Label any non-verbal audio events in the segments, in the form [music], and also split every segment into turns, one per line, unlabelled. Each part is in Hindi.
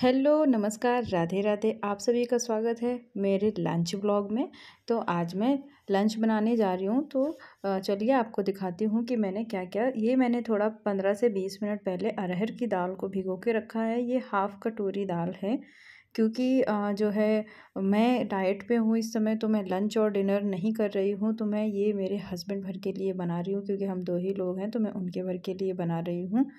हेलो नमस्कार राधे राधे आप सभी का स्वागत है मेरे लंच ब्लॉग में तो आज मैं लंच बनाने जा रही हूँ तो चलिए आपको दिखाती हूँ कि मैंने क्या क्या ये मैंने थोड़ा पंद्रह से बीस मिनट पहले अरहर की दाल को भिगो के रखा है ये हाफ़ कटोरी दाल है क्योंकि जो है मैं डाइट पे हूँ इस समय तो मैं लंच और डिनर नहीं कर रही हूँ तो मैं ये मेरे हस्बैंड भर के लिए बना रही हूँ क्योंकि हम दो ही लोग हैं तो मैं उनके भर के लिए बना रही हूँ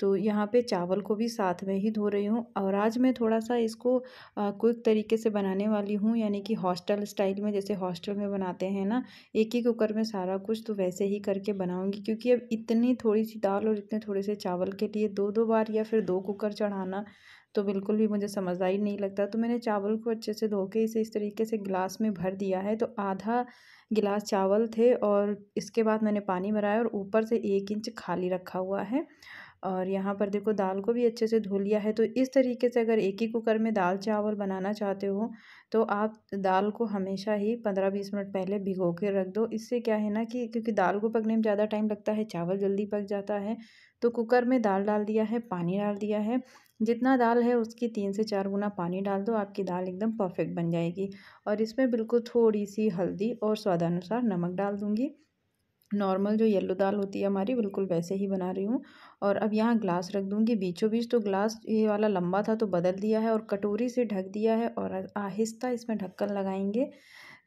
तो यहाँ पे चावल को भी साथ में ही धो रही हूँ और आज मैं थोड़ा सा इसको क्विक तरीके से बनाने वाली हूँ यानी कि हॉस्टल स्टाइल में जैसे हॉस्टल में बनाते हैं ना एक ही कुकर में सारा कुछ तो वैसे ही करके बनाऊँगी क्योंकि अब इतनी थोड़ी सी दाल और इतने थोड़े से चावल के लिए दो दो बार या फिर दो कुकर चढ़ाना तो बिल्कुल भी मुझे समझदारी नहीं लगता तो मैंने चावल को अच्छे से धो के इसे इस तरीके से गिलास में भर दिया है तो आधा गिलास चावल थे और इसके बाद मैंने पानी भराया और ऊपर से एक इंच खाली रखा हुआ है और यहाँ पर देखो दाल को भी अच्छे से धो लिया है तो इस तरीके से अगर एक ही कुकर में दाल चावल बनाना चाहते हो तो आप दाल को हमेशा ही पंद्रह बीस मिनट पहले भिगो के रख दो इससे क्या है ना कि क्योंकि दाल को पकने में ज़्यादा टाइम लगता है चावल जल्दी पक जाता है तो कुकर में दाल डाल दिया है पानी डाल दिया है जितना दाल है उसकी तीन से चार गुना पानी डाल दो आपकी दाल एकदम परफेक्ट बन जाएगी और इसमें बिल्कुल थोड़ी सी हल्दी और स्वादानुसार नमक डाल दूँगी नॉर्मल जो येलो दाल होती है हमारी बिल्कुल वैसे ही बना रही हूँ और अब यहाँ ग्लास रख दूँगी बीचों बीच तो ग्लास ये वाला लंबा था तो बदल दिया है और कटोरी से ढक दिया है और आहिस्ता इसमें ढक्कन लगाएंगे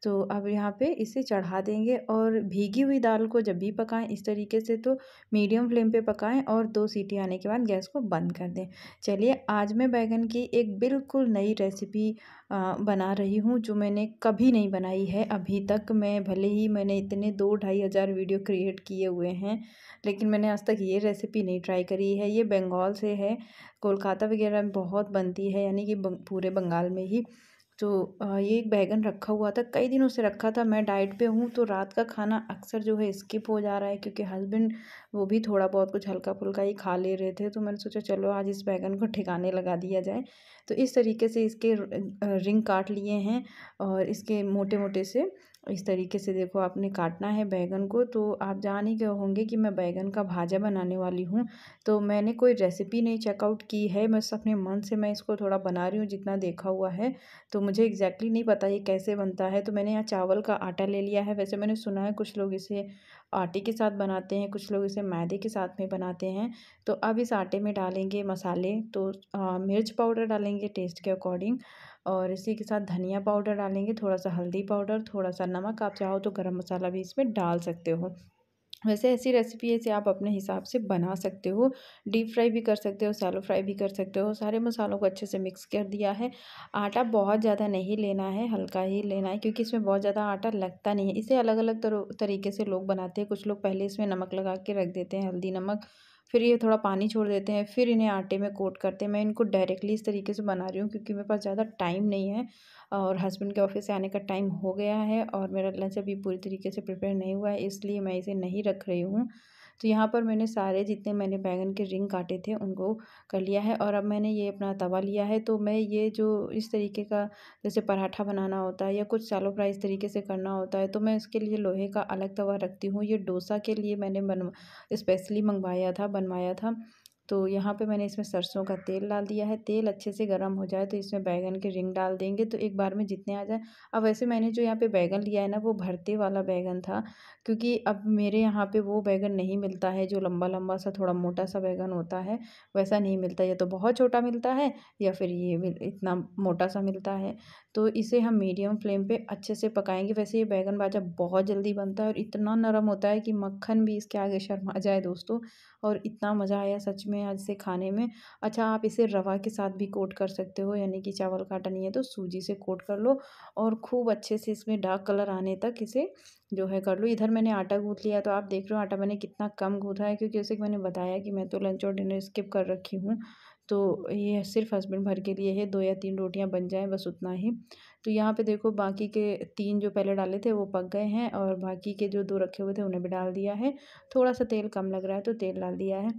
तो अब यहाँ पे इसे चढ़ा देंगे और भीगी हुई दाल को जब भी पकाएं इस तरीके से तो मीडियम फ्लेम पे पकाएं और दो सीटी आने के बाद गैस को बंद कर दें चलिए आज मैं बैगन की एक बिल्कुल नई रेसिपी बना रही हूँ जो मैंने कभी नहीं बनाई है अभी तक मैं भले ही मैंने इतने दो ढाई हज़ार वीडियो क्रिएट किए हुए हैं लेकिन मैंने आज तक ये रेसिपी नहीं ट्राई करी है ये बंगाल से है कोलकाता वगैरह में बहुत बनती है यानी कि पूरे बंगाल में ही तो ये एक बैगन रखा हुआ था कई दिनों से रखा था मैं डाइट पे हूँ तो रात का खाना अक्सर जो है स्किप हो जा रहा है क्योंकि हस्बैंड वो भी थोड़ा बहुत कुछ हल्का फुल्का ही खा ले रहे थे तो मैंने सोचा चलो आज इस बैगन को ठिकाने लगा दिया जाए तो इस तरीके से इसके रिंग काट लिए हैं और इसके मोटे मोटे से इस तरीके से देखो आपने काटना है बैंगन को तो आप जान ही गए होंगे कि मैं बैंगन का भाजा बनाने वाली हूँ तो मैंने कोई रेसिपी नहीं चेकआउट की है बस अपने मन से मैं इसको थोड़ा बना रही हूँ जितना देखा हुआ है तो मुझे एग्जैक्टली नहीं पता ये कैसे बनता है तो मैंने यहाँ चावल का आटा ले लिया है वैसे मैंने सुना है कुछ लोग इसे आटे के साथ बनाते हैं कुछ लोग इसे मैदे के साथ में बनाते हैं तो अब इस आटे में डालेंगे मसाले तो आ, मिर्च पाउडर डालेंगे टेस्ट के अकॉर्डिंग और इसी के साथ धनिया पाउडर डालेंगे थोड़ा सा हल्दी पाउडर थोड़ा सा नमक आप चाहो तो गरम मसाला भी इसमें डाल सकते हो वैसे ऐसी रेसिपी है इसे आप अपने हिसाब से बना सकते हो डीप फ्राई भी कर सकते हो सैलो फ्राई भी कर सकते हो सारे मसालों को अच्छे से मिक्स कर दिया है आटा बहुत ज़्यादा नहीं लेना है हल्का ही लेना है क्योंकि इसमें बहुत ज़्यादा आटा लगता नहीं है इसे अलग अलग तरीके से लोग बनाते हैं कुछ लोग पहले इसमें नमक लगा के रख देते हैं हल्दी नमक फिर ये थोड़ा पानी छोड़ देते हैं फिर इन्हें आटे में कोट करते हैं मैं इनको डायरेक्टली इस तरीके से बना रही हूँ क्योंकि मेरे पास ज़्यादा टाइम नहीं है और हस्बैंड के ऑफिस से आने का टाइम हो गया है और मेरा लंच अभी पूरी तरीके से प्रिपेयर नहीं हुआ है इसलिए मैं इसे नहीं रख रही हूँ तो यहाँ पर मैंने सारे जितने मैंने बैंगन के रिंग काटे थे उनको कर लिया है और अब मैंने ये अपना तवा लिया है तो मैं ये जो इस तरीके का जैसे पराठा बनाना होता है या कुछ सालों फ्राई इस तरीके से करना होता है तो मैं इसके लिए लोहे का अलग तवा रखती हूँ ये डोसा के लिए मैंने बन स्पेशली मंगवाया था बनवाया था तो यहाँ पे मैंने इसमें सरसों का तेल डाल दिया है तेल अच्छे से गर्म हो जाए तो इसमें बैगन के रिंग डाल देंगे तो एक बार में जितने आ जाए अब वैसे मैंने जो यहाँ पे बैगन लिया है ना वो भरते वाला बैगन था क्योंकि अब मेरे यहाँ पे वो बैगन नहीं मिलता है जो लंबा लंबा सा थोड़ा मोटा सा बैगन होता है वैसा नहीं मिलता या तो बहुत छोटा मिलता है या फिर ये इतना मोटा सा मिलता है तो इसे हम मीडियम फ्लेम पे अच्छे से पकाएंगे वैसे ये बैगन बाजा बहुत जल्दी बनता है और इतना नरम होता है कि मक्खन भी इसके आगे शर्मा जाए दोस्तों और इतना मज़ा आया सच में आज से खाने में अच्छा आप इसे रवा के साथ भी कोट कर सकते हो यानी कि चावल का आटा नहीं है तो सूजी से कोट कर लो और खूब अच्छे से इसमें डार्क कलर आने तक इसे जो है कर लो इधर मैंने आटा गूँथ लिया तो आप देख रहे हो आटा मैंने कितना कम गूँथा है क्योंकि उसे मैंने बताया कि मैं तो लंच और डिनर स्किप कर रखी हूँ तो ये सिर्फ हस्बैंड भर के लिए है दो या तीन रोटियां बन जाएं बस उतना ही तो यहाँ पे देखो बाकी के तीन जो पहले डाले थे वो पक गए हैं और बाकी के जो दो रखे हुए थे उन्हें भी डाल दिया है थोड़ा सा तेल कम लग रहा है तो तेल डाल दिया है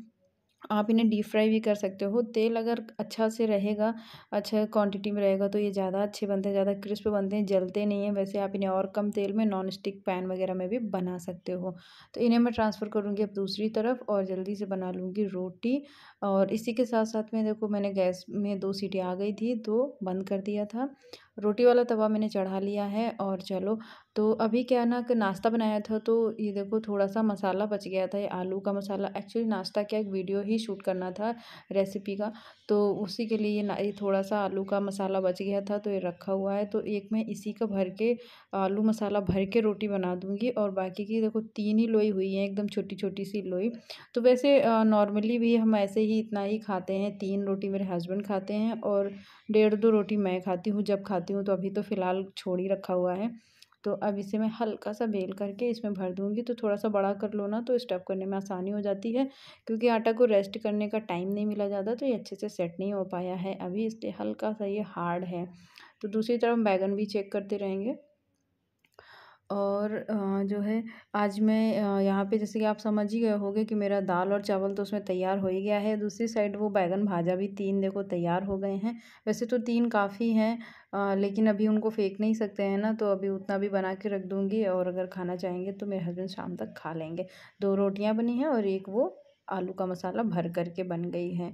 आप इन्हें डीप फ्राई भी कर सकते हो तेल अगर अच्छा से रहेगा अच्छा क्वांटिटी में रहेगा तो ये ज़्यादा अच्छे बनते हैं ज़्यादा क्रिस्प बनते हैं जलते नहीं हैं वैसे आप इन्हें और कम तेल में नॉन स्टिक पैन वगैरह में भी बना सकते हो तो इन्हें मैं ट्रांसफ़र करूँगी अब दूसरी तरफ और जल्दी से बना लूँगी रोटी और इसी के साथ साथ में देखो मैंने गैस में दो सीटी आ गई थी तो बंद कर दिया था रोटी वाला तवा मैंने चढ़ा लिया है और चलो तो अभी क्या ना कि नाश्ता बनाया था तो ये देखो थोड़ा सा मसाला बच गया था ये आलू का मसाला एक्चुअली नाश्ता क्या एक वीडियो ही शूट करना था रेसिपी का तो उसी के लिए ये थोड़ा सा आलू का मसाला बच गया था तो ये रखा हुआ है तो एक मैं इसी का भर के आलू मसाला भर के रोटी बना दूँगी और बाकी की देखो तीन ही लोई हुई है एकदम छोटी छोटी सी लोई तो वैसे नॉर्मली भी हम ऐसे ही इतना ही खाते हैं तीन रोटी मेरे हस्बैंड खाते हैं और डेढ़ दो रोटी मैं खाती हूँ जब खाती बनाती हूँ तो अभी तो फ़िलहाल छोड़ ही रखा हुआ है तो अब इसे मैं हल्का सा बेल करके इसमें भर दूँगी तो थोड़ा सा बड़ा कर लो ना तो स्टफ़ करने में आसानी हो जाती है क्योंकि आटा को रेस्ट करने का टाइम नहीं मिला ज़्यादा तो ये अच्छे से सेट नहीं हो पाया है अभी इसलिए हल्का सा ये हार्ड है तो दूसरी तरफ बैगन भी चेक करते रहेंगे और जो है आज मैं यहाँ पे जैसे कि आप समझ ही गए होगे कि मेरा दाल और चावल तो उसमें तैयार हो ही गया है दूसरी साइड वो बैगन भाजा भी तीन देखो तैयार हो गए हैं वैसे तो तीन काफ़ी हैं लेकिन अभी उनको फेंक नहीं सकते हैं ना तो अभी उतना भी बना के रख दूँगी और अगर खाना चाहेंगे तो मेरे हस्बैंड शाम तक खा लेंगे दो रोटियाँ बनी हैं और एक वो आलू का मसाला भर करके बन गई है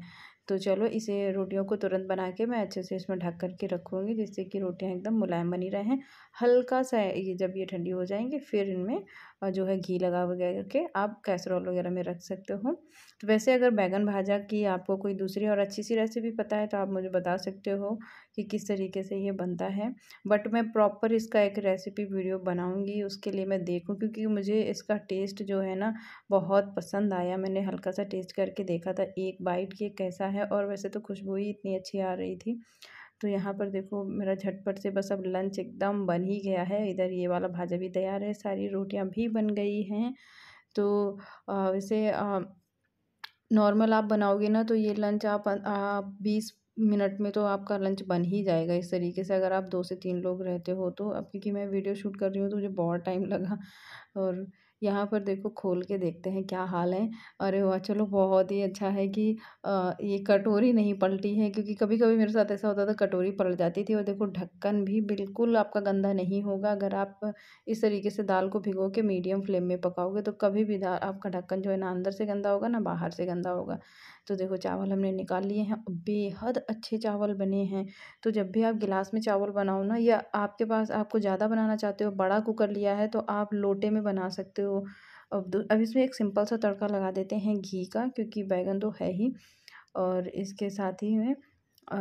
तो चलो इसे रोटियों को तुरंत बना के मैं अच्छे से इसमें ढक कर के रखूँगी जिससे कि रोटियाँ एकदम मुलायम बनी रहें हल्का सा ये जब ये ठंडी हो जाएंगी फिर इनमें जो है घी लगा वगैरह के आप कैसरोल वगैरह में रख सकते हो तो वैसे अगर बैगन भाजा की आपको कोई दूसरी और अच्छी सी रेसिपी पता है तो आप मुझे बता सकते हो कि किस तरीके से ये बनता है बट मैं प्रॉपर इसका एक रेसिपी वीडियो बनाऊँगी उसके लिए मैं देखूँ क्योंकि मुझे इसका टेस्ट जो है ना बहुत पसंद आया मैंने हल्का सा टेस्ट करके देखा था एक बाइट ये कैसा है और वैसे तो खुशबू ही इतनी अच्छी आ रही थी तो यहाँ पर देखो मेरा झटपट से बस अब लंच एकदम बन ही गया है इधर ये वाला भाजा भी तैयार है सारी रोटियाँ भी बन गई हैं तो वैसे नॉर्मल आप बनाओगे ना तो ये लंच आप बीस मिनट में तो आपका लंच बन ही जाएगा इस तरीके से अगर आप दो से तीन लोग रहते हो तो अब क्योंकि मैं वीडियो शूट कर रही हूँ तो मुझे बहुत टाइम लगा और यहाँ पर देखो खोल के देखते हैं क्या हाल है अरे वाह चलो बहुत ही अच्छा है कि आ, ये कटोरी नहीं पलटी है क्योंकि कभी कभी मेरे साथ ऐसा होता था कटोरी पलट जाती थी और देखो ढक्कन भी बिल्कुल आपका गंदा नहीं होगा अगर आप इस तरीके से दाल को भिगो के मीडियम फ्लेम में पकाओगे तो कभी भी दाल आपका ढक्कन जो है ना अंदर से गंदा होगा ना बाहर से गंदा होगा तो देखो चावल हमने निकाल लिए हैं बेहद अच्छे चावल बने हैं तो जब भी आप गिलास में चावल बनाओ ना या आपके पास आपको ज़्यादा बनाना चाहते हो बड़ा कुकर लिया है तो आप लोटे में बना सकते हो तो अब अब इसमें एक सिंपल सा तड़का लगा देते हैं घी का क्योंकि बैगन तो है ही और इसके साथ ही में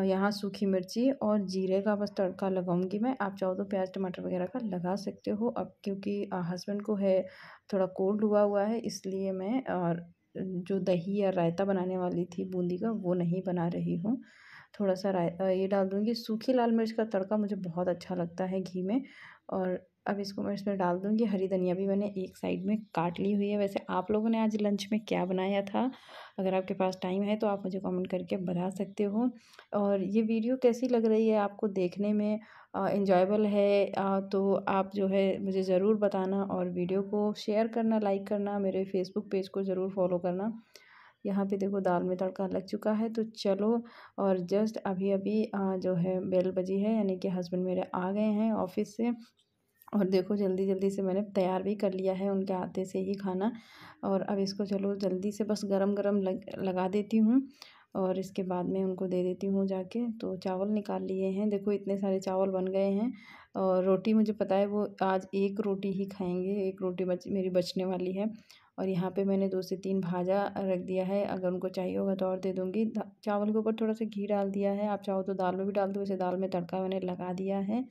यहाँ सूखी मिर्ची और जीरे का बस तड़का लगाऊंगी मैं आप चाहो तो प्याज टमाटर वगैरह का लगा सकते हो अब क्योंकि हस्बैंड को है थोड़ा कोल्ड हुआ हुआ है इसलिए मैं और जो दही या रायता बनाने वाली थी बूंदी का वो नहीं बना रही हूँ थोड़ा सा राय ये डाल दूँगी सूखी लाल मिर्च का तड़का मुझे बहुत अच्छा लगता है घी में और अब इसको मैं इसमें डाल दूँगी हरी धनिया भी मैंने एक साइड में काट ली हुई है वैसे आप लोगों ने आज लंच में क्या बनाया था अगर आपके पास टाइम है तो आप मुझे कमेंट करके बता सकते हो और ये वीडियो कैसी लग रही है आपको देखने में इन्जॉयबल है आ, तो आप जो है मुझे ज़रूर बताना और वीडियो को शेयर करना लाइक करना मेरे फेसबुक पेज को ज़रूर फॉलो करना यहाँ पे देखो दाल में तड़का लग चुका है तो चलो और जस्ट अभी अभी जो है बेल बजी है यानी कि हस्बैंड मेरे आ गए हैं ऑफिस से और देखो जल्दी जल्दी से मैंने तैयार भी कर लिया है उनके आते से ही खाना और अब इसको चलो जल्दी से बस गरम गरम लग लगा देती हूँ और इसके बाद में उनको दे देती हूँ जाके तो चावल निकाल लिए हैं देखो इतने सारे चावल बन गए हैं और रोटी मुझे पता है वो आज एक रोटी ही खाएंगे एक रोटी बच मेरी बचने वाली है और यहाँ पे मैंने दो से तीन भाजा रख दिया है अगर उनको चाहिए होगा तो और दे दूँगी चावल के ऊपर थोड़ा सा घी डाल दिया है आप चाहो तो दाल में भी डाल दो वैसे दाल में तड़का मैंने लगा दिया है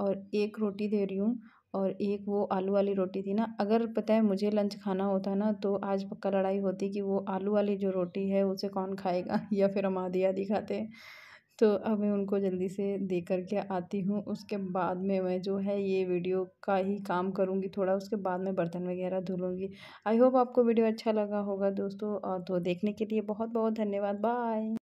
और एक रोटी दे रही हूँ और एक वो आलू वाली रोटी थी ना अगर पता है मुझे लंच खाना होता ना तो आज पक्का लड़ाई होती कि वो आलू वाली जो रोटी है उसे कौन खाएगा [laughs] या फिर हम आधी आधी खाते तो अब मैं उनको जल्दी से दे कर के आती हूँ उसके बाद में मैं जो है ये वीडियो का ही काम करूँगी थोड़ा उसके बाद में बर्तन वगैरह धुलूँगी आई होप आपको वीडियो अच्छा लगा होगा दोस्तों और तो देखने के लिए बहुत बहुत धन्यवाद बाय